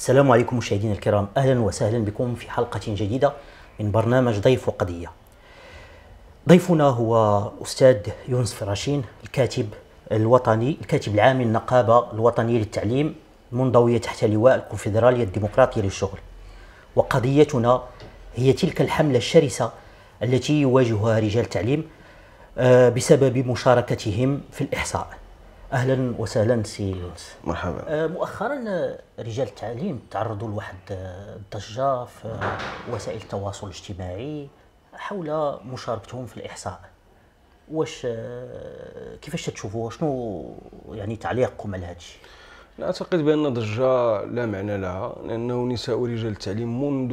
السلام عليكم مشاهدينا الكرام اهلا وسهلا بكم في حلقه جديده من برنامج ضيف وقضيه ضيفنا هو استاذ يونس فراشين الكاتب الوطني الكاتب العام للنقابه الوطنيه للتعليم المنضويه تحت لواء الكونفدراليه الديمقراطيه للشغل وقضيتنا هي تلك الحمله الشرسه التي يواجهها رجال التعليم آه، بسبب مشاركتهم في الإحصاء اهلا وسهلا سي يونس مرحبا آه، مؤخرا رجال التعليم تعرضوا لواحد آه، الضجه في وسائل التواصل الاجتماعي حول مشاركتهم في الاحصاء واش آه، كيفاش تشوفوا شنو يعني تعليقكم على هذا الشيء لا اعتقد بان ضجه لا معنى لها لانه نساء رجال التعليم منذ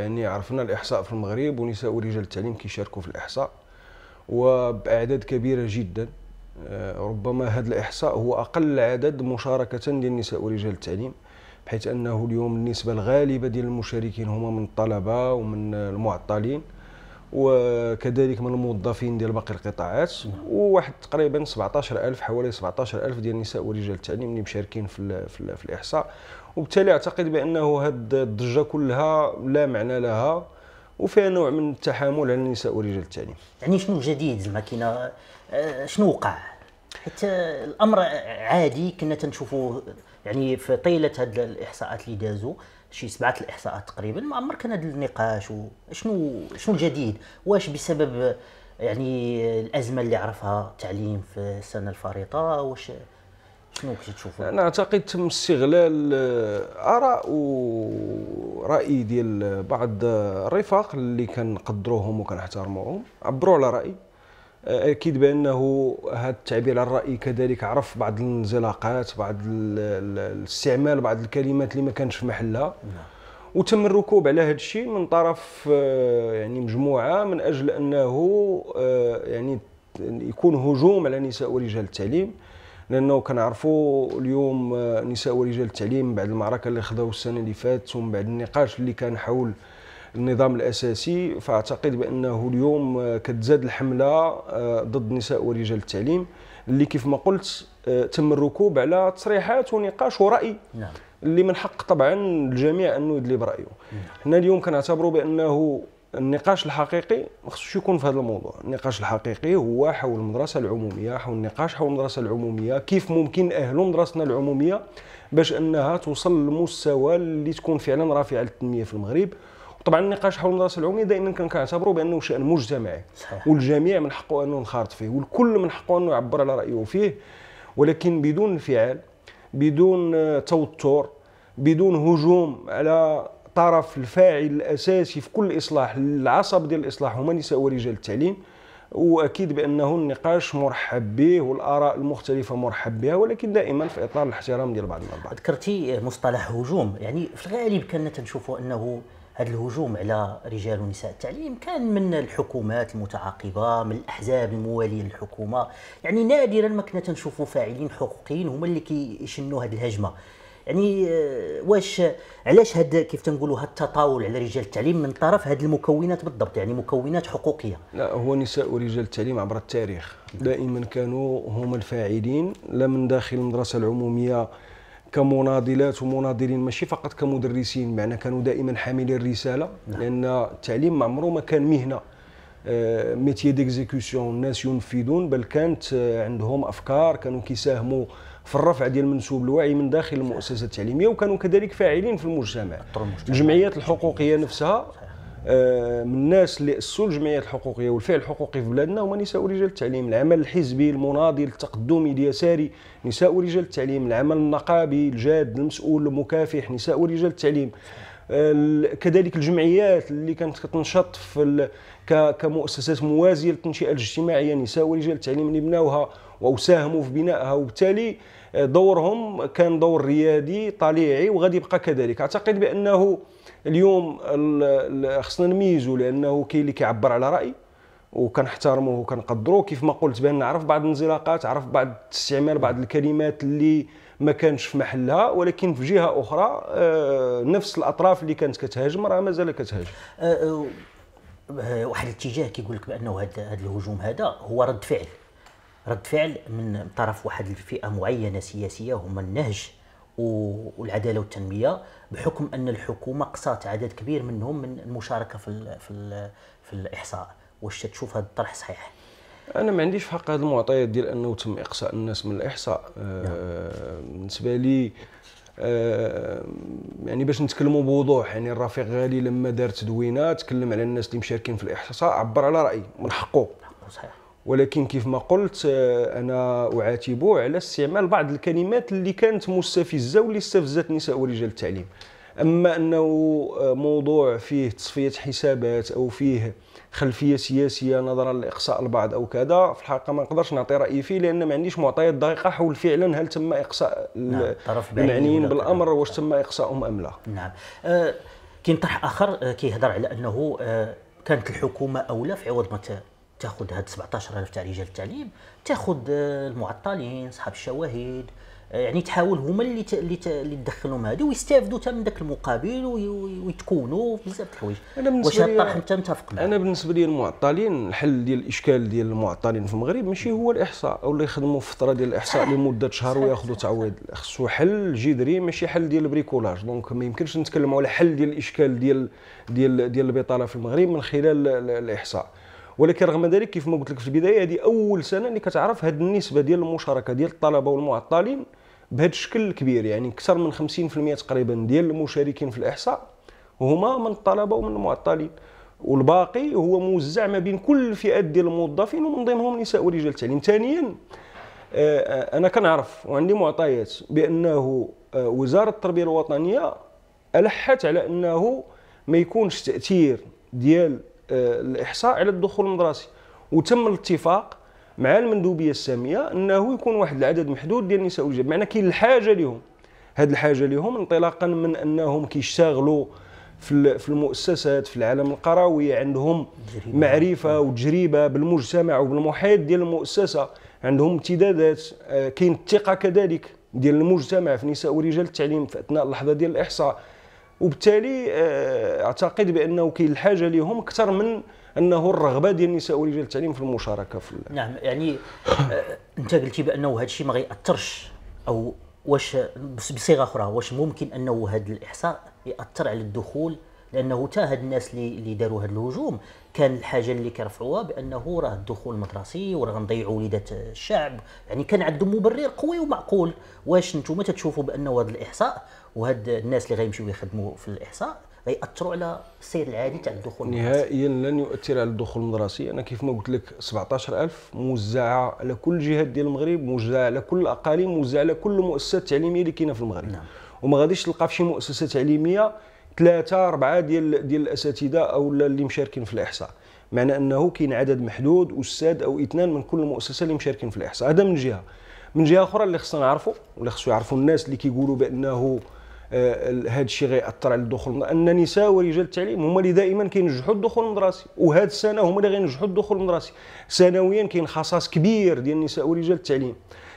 يعني عرفنا الاحصاء في المغرب ونساء رجال التعليم كيشاركوا في الاحصاء وباعداد كبيره جدا آه، ربما هذا الإحصاء هو أقل عدد مشاركة للنساء ورجال التعليم بحيث أنه اليوم النسبة الغالبة ديال المشاركين هما من الطلبة ومن المعطلين وكذلك من الموظفين ديال باقي القطاعات وواحد تقريبا 17000 حوالي 17000 ديال النساء ورجال التعليم اللي مشاركين في, الـ في, الـ في الإحصاء وبالتالي أعتقد بأنه هذه الضجة كلها لا معنى لها وفيها نوع من التحامل على النساء ورجال التعليم يعني شنو جديد زعما آه، شنو وقع حيت آه، الامر عادي كنا تنشوفوه يعني في طيله هاد الاحصاءات اللي دازوا شي سبعه الاحصاءات تقريبا ما عمر كان هذا النقاش وشنو شنو الجديد واش بسبب يعني الازمه اللي عرفها التعليم في السنه الفريطه واش شنو كتشوفوا؟ انا اعتقد تم استغلال آه، اراء وراي ديال بعض الرفاق اللي كنقدروهم وكنحترموهم عبروا على راي آه، اكيد بانه هذا التعبير عن الراي كذلك عرف بعض الانزلاقات بعض الاستعمال بعض الكلمات اللي ما كانش في محلها نعم. وتم الركوب على هذا الشيء من طرف آه، يعني مجموعه من اجل انه يعني يكون هجوم على نساء ورجال التعليم لانه كنعرفوا اليوم آه، نساء ورجال التعليم بعد المعركه اللي خذوا السنه اللي فاتت ومن بعد النقاش اللي كان حول النظام الاساسي فاعتقد بانه اليوم آه، كتزاد الحمله آه، ضد نساء ورجال التعليم اللي كيف ما قلت تم الركوب على تصريحات ونقاش وراي نعم. اللي من حق طبعا الجميع انه يدلي برايه حنا نعم. اليوم كنعتبروا بانه النقاش الحقيقي ما خصوش يكون في هذا الموضوع النقاش الحقيقي هو حول المدرسه العموميه حول النقاش حول المدرسه العموميه كيف ممكن اهل مدرستنا العموميه باش انها توصل للمستوى اللي تكون فعلا رافعه للتنميه في المغرب طبعا النقاش حول المدرسه العموميه دائما كنعتبره بانه شان مجتمعي صحيح. والجميع من حقه انه ينخرط فيه والكل من حقه انه يعبر على رايه فيه ولكن بدون انفعال بدون توتر بدون هجوم على الطرف الفاعل الاساسي في كل اصلاح العصب ديال الاصلاح هما النساء ورجال التعليم واكيد بانه النقاش مرحب به والاراء المختلفه مرحب بها ولكن دائما في اطار الاحترام ديال بعضنا البعض ذكرتي مصطلح هجوم يعني في الغالب كنا تنشوفوا انه هذا الهجوم على رجال ونساء التعليم كان من الحكومات المتعاقبه من الاحزاب المواليه للحكومه يعني نادرا ما كنا تنشوفوا فاعلين حقوقيين هما اللي كيشنوا هذه الهجمه يعني آه، واش علاش هاد كيف تنقولوا هاد التطاول على رجال التعليم من طرف هاد المكونات بالضبط يعني مكونات حقوقيه لا هو نساء رجال التعليم عبر التاريخ دائما كانوا هما الفاعلين لا من داخل المدرسه العموميه كمناضلات ومناضلين ماشي فقط كمدرسين معنا كانوا دائما حاملين الرساله نعم. لان التعليم ما عمره ما كان مهنه آه، ميتيي ديكزيكسيون الناس ينفذون بل كانت آه، عندهم افكار كانوا كيساهموا في الرفع ديال منسوب الوعي من داخل المؤسسه التعليميه وكانوا كذلك فاعلين في المجتمع الجمعيات الحقوقيه نفسها آه، من الناس اللي اسسوا الجمعيات الحقوقيه والفعل الحقوقي في بلادنا هما نساء ورجال التعليم، العمل الحزبي، المناضل، التقدمي، اليساري، نساء ورجال التعليم، العمل النقابي، الجاد، المسؤول، المكافح، نساء ورجال التعليم. كذلك الجمعيات اللي كانت كتنشط في كمؤسسات موازيه للتنشئه الاجتماعيه نساء ورجال التعليم اللي بناوها وساهموا في بنائها وبالتالي دورهم كان دور ريادي طليعي وغادي يبقى كذلك اعتقد بانه اليوم خصنا نميزوا لانه كاين اللي كيعبر على راي وكنحترموه وكنقدروه كيف ما قلت بان عرف بعض الانزلاقات عرف بعض استعمال بعض الكلمات اللي ما كانش في محلها ولكن في جهه اخرى آه، نفس الاطراف اللي كانت كتهاجم راه مازال كتهاجم آه، آه، واحد الاتجاه كيقول لك بانه هذا الهجوم هذا هو رد فعل رد فعل من طرف واحد الفئه معينه سياسيه هما النهج والعداله والتنميه بحكم ان الحكومه قصات عدد كبير منهم من المشاركه في في في الاحصاء واش تشوف هذا الطرح صحيح انا ما عنديش في حق هذه المعطيات ديال انه تم اقصاء الناس من الاحصاء آه بالنسبه لي آه يعني باش نتكلموا بوضوح يعني الرفيق غالي لما دار تدوينه تكلم على الناس اللي مشاركين في الاحصاء عبر على راي من حقه صحيح ولكن كيف ما قلت آه، انا اعاتبه على استعمال بعض الكلمات اللي كانت مستفزه واللي استفزت نساء ورجال التعليم اما انه آه، موضوع فيه تصفيه حسابات او فيه خلفيه سياسيه نظرا لاقصاء البعض او كذا في الحقيقه ما نقدرش نعطي رايي فيه لان ما عنديش معطيات دقيقه حول فعلا هل تم اقصاء نعم. المعنيين بالامر واش تم اقصاؤهم ام لا نعم أه كاين طرح اخر آه، كيهضر على انه آه، كانت الحكومه اولى في عوض ما تاخذ هاد 17000 تاع رجال التعليم تاخذ المعطلين صحاب الشواهد يعني تحاول هما اللي ت... اللي ت... اللي تدخلهم هذه ويستافدوا حتى من ذاك المقابل وي... ويتكونوا بزاف د الحوايج واش هاد الطرح انت متفق معاه انا بالنسبه لي المعطلين الحل ديال الاشكال ديال المعطلين في المغرب ماشي هو الاحصاء او اللي يخدموا فتره ديال الاحصاء لمده شهر وياخذوا تعويض خصو حل جذري ماشي حل ديال البريكولاج دونك ما يمكنش نتكلموا على حل ديال الاشكال ديال ديال ديال البطاله في المغرب من خلال الاحصاء ولكن رغم ذلك كيف ما قلت لك في البدايه هذه اول سنه اللي كتعرف هذه النسبه ديال المشاركه ديال الطلبه والمعطلين بهذا الشكل الكبير يعني اكثر من 50% تقريبا ديال المشاركين في الاحصاء هما من الطلبه ومن المعطلين والباقي هو موزع ما بين كل الفئات ديال الموظفين ومن ضمنهم نساء ورجال التعليم ثانيا آه، آه، انا كنعرف وعندي معطيات بانه آه، وزاره التربيه الوطنيه الحت على انه ما يكونش تاثير ديال الاحصاء على الدخول المدرسي وتم الاتفاق مع المندوبيه الساميه انه يكون واحد العدد محدود ديال النساء والرجال معنى كاين الحاجه لهم هذه الحاجه لهم انطلاقا من انهم كيشتغلوا في المؤسسات في العالم القروي عندهم جريبة. معرفه وتجربه بالمجتمع وبالمحيط ديال المؤسسه عندهم امتدادات آه، كاين الثقه كذلك ديال المجتمع في نساء ورجال التعليم في اثناء اللحظه ديال الاحصاء وبالتالي آه، اعتقد بانه كاين الحاجه لهم اكثر من انه الرغبه ديال النساء ورجال التعليم في المشاركه في نعم يعني آه، انت قلتي بانه هذا الشيء ما غيأثرش او واش بصيغه اخرى واش ممكن انه هذا الاحصاء ياثر على الدخول لانه تا هاد الناس اللي اللي داروا هاد الهجوم كان الحاجه اللي كرفعوها بانه راه الدخول المدرسي وراه غنضيعوا وليدات الشعب يعني كان عندهم مبرر قوي ومعقول واش نتوما تتشوفوا بانه هذا الاحصاء وهاد الناس اللي غيمشيو يخدموا في الاحصاء غيأثروا على السير العادي تاع الدخول نهائيا لن يؤثر على الدخول المدرسي انا كيف ما قلت لك 17000 موزعه على كل جهات ديال المغرب موزعه على كل الاقاليم موزعه على كل المؤسسات التعليميه اللي كاينه في المغرب نعم. وما غاديش تلقى في شي مؤسسه تعليميه ثلاثه اربعه ديال ديال الاساتذه او اللي مشاركين في الاحصاء معنى انه كاين عدد محدود استاذ او اثنان من كل مؤسسه اللي مشاركين في الاحصاء هذا من جهه من جهه اخرى اللي خصنا نعرفوا واللي خصو يعرفوا الناس اللي كيقولوا بانه هذا آه، الشيء غيأثر على الدخول ان نساء ورجال التعليم هما اللي دائما كينجحوا الدخول المدرسي وهذه السنه هما اللي غينجحوا الدخول المدرسي سنويا كاين خصاص كبير ديال النساء ورجال التعليم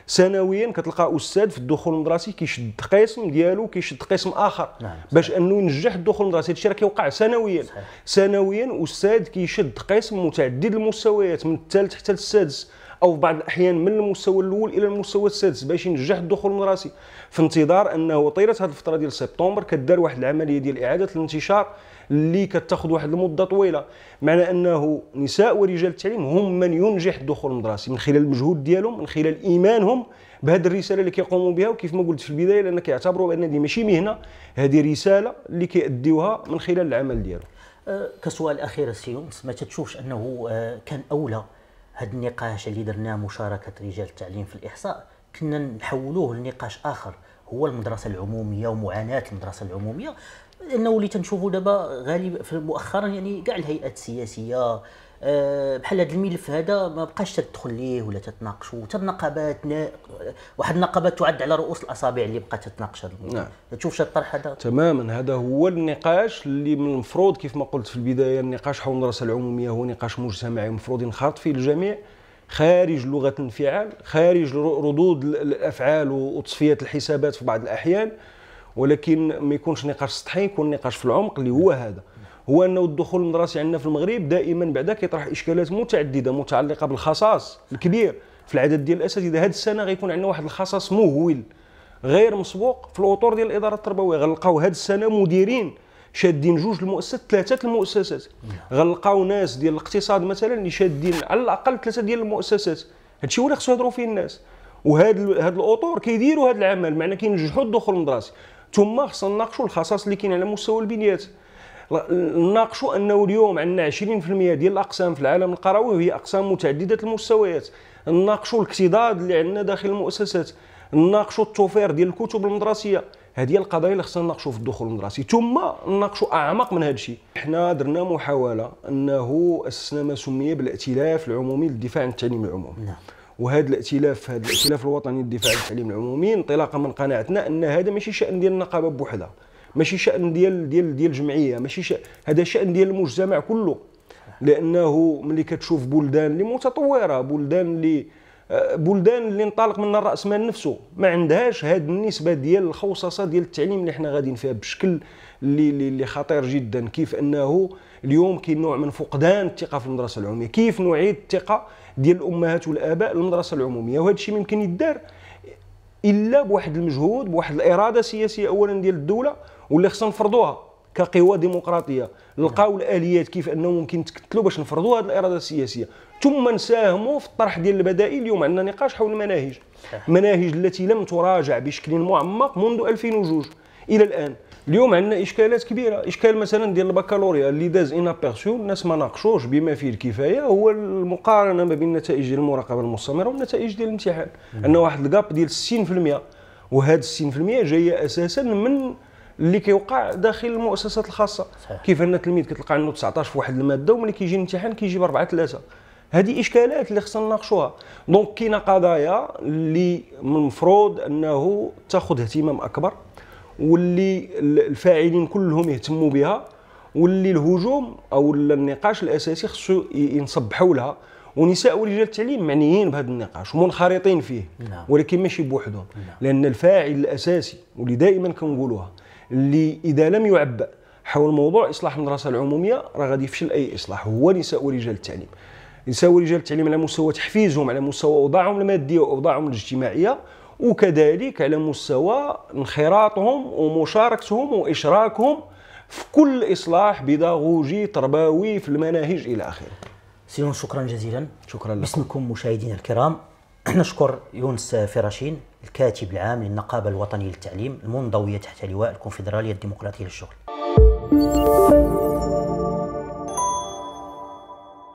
سنويا كتلقى استاذ في الدخول المدرسي كيشد قسم ديالو كيشد قسم اخر نعم باش انه ينجح الدخول المدرسي هادشي راه كيوقع سنويا سنويا استاذ كيشد قسم متعدد المستويات من الثالث حتى السادس او بعض الاحيان من المستوى الاول الى المستوى السادس باش ينجح الدخول المدرسي في انتظار انه طيله هذه الفتره ديال سبتمبر كدار واحد العمليه ديال اعاده الانتشار اللي كتاخذ واحد المده طويله معنى انه نساء ورجال التعليم هم من ينجح الدخول المدرسي من خلال المجهود ديالهم من خلال ايمانهم بهذه الرساله اللي كيقوموا بها وكيف ما قلت في البدايه لان كيعتبروا بان هذه ماشي مهنه هذه رساله اللي كيؤديوها من خلال العمل ديالهم أه، كسؤال اخير سيونس ما تتشوفش انه أه، كان اولى هذا النقاش اللي درناه مشاركه رجال التعليم في الاحصاء كنا نحولوه لنقاش اخر هو المدرسه العموميه ومعاناه المدرسه العموميه لانه اللي تنشوفه دابا غالبا مؤخرا يعني كاع الهيئات السياسيه آه، بحال هذا الملف هذا ما بقاش تدخل ليه ولا تتناقشوا حتى النقابات واحد النقابات تعد على رؤوس الاصابع اللي بقات تتناقش هذا نعم تشوف شي الطرح هذا تماما هذا هو النقاش اللي من المفروض كيف ما قلت في البدايه النقاش حول المدرسه العموميه هو نقاش مجتمعي المفروض ينخرط فيه الجميع خارج لغه الانفعال خارج ردود الافعال وتصفيه الحسابات في بعض الاحيان ولكن ما يكونش نقاش سطحي يكون نقاش في العمق اللي هو هذا هو انه الدخول المدرسي عندنا في المغرب دائما بعدا كيطرح اشكالات متعدده متعلقه بالخصاص الكبير في العدد ديال الاساتذه هذه السنه غيكون عندنا واحد الخصاص مهول غير مسبوق في الاطر ديال الاداره التربويه غنلقاو هذه السنه مديرين شادين جوج المؤسسات ثلاثه المؤسسات غنلقاو ناس ديال الاقتصاد مثلا اللي شادين على الاقل ثلاثه ديال المؤسسات هادشي هو اللي خصو يهضروا فيه الناس وهاد هاد الاطر كيديروا هذا العمل معنى كينجحوا الدخول المدرسي ثم خصنا نناقشوا الخصاص اللي كاين على مستوى البنيات نناقشوا انه اليوم عندنا 20% ديال الاقسام في العالم القروي وهي اقسام متعدده المستويات نناقشوا الاكتضاد اللي عندنا داخل المؤسسات نناقشوا التوفير ديال الكتب المدرسيه هذه هي القضايا اللي خصنا نناقشوا في الدخول المدرسي ثم نناقشوا اعمق من هذا الشيء حنا درنا محاوله انه اسسنا ما سمي بالائتلاف العمومي للدفاع عن التعليم العمومي نعم. وهذا الائتلاف هذا الائتلاف الوطني للدفاع عن التعليم العمومي انطلاقا من قناعتنا ان هذا ماشي شان ديال النقابه بوحدها ماشي شان ديال ديال ديال الجمعيه ماشي شأن هذا شان ديال المجتمع كله لانه ملي كتشوف بلدان اللي متطوره بلدان اللي آه، بلدان اللي انطلق منها مال نفسه ما عندهاش هاد النسبه ديال الخوصصه ديال التعليم اللي حنا غاديين فيها بشكل اللي اللي خطير جدا كيف انه اليوم كاين نوع من فقدان الثقه في المدرسه العموميه كيف نعيد الثقه ديال الامهات والاباء للمدرسه العموميه وهذا الشيء ممكن يدار الا بواحد المجهود بواحد الاراده السياسيه اولا ديال الدوله واللي خصنا نفرضوها كقوى ديمقراطيه نلقاو الاليات كيف انه ممكن تكتلوا باش نفرضوا هذه الاراده السياسيه ثم نساهموا في الطرح ديال البدائل اليوم عندنا نقاش حول المناهج المناهج التي لم تراجع بشكل معمق منذ 2002 الى الان اليوم عندنا اشكالات كبيره اشكال مثلا ديال البكالوريا اللي داز ابيرسيو الناس ما ناقشوش بما فيه الكفايه هو المقارنه ما بين نتائج ديال المراقبه المستمره والنتائج ديال الامتحان عندنا واحد الكاب ديال 60% وهذا 60% جايه اساسا من اللي كيوقع داخل المؤسسات الخاصه كيف ان التلميذ كتلقى عنده 19 في واحد الماده وملي كيجي الامتحان كيجيب 4 3 هذه اشكالات اللي خصنا نناقشوها دونك كاينه قضايا اللي من المفروض انه تاخذ اهتمام اكبر واللي الفاعلين كلهم يهتموا بها واللي الهجوم او النقاش الاساسي خصو ينصب حولها ونساء ورجال التعليم معنيين بهذا النقاش ومنخرطين فيه نعم. ولكن ماشي بوحدهم نعم. لان الفاعل الاساسي واللي دائما كنقولوها اللي اذا لم يعبأ حول موضوع اصلاح المدرسه العموميه راه غادي يفشل اي اصلاح هو نساء ورجال التعليم نساء ورجال التعليم على مستوى تحفيزهم على مستوى اوضاعهم الماديه واوضاعهم الاجتماعيه وكذلك على مستوى انخراطهم ومشاركتهم واشراكهم في كل اصلاح بيداغوجي تربوي في المناهج الى اخره سيون شكرا جزيلا شكرا لكم باسمكم مشاهدينا الكرام نشكر يونس فراشين الكاتب العام للنقابة الوطنية للتعليم المنضوية تحت لواء الكونفدرالية الديمقراطية للشغل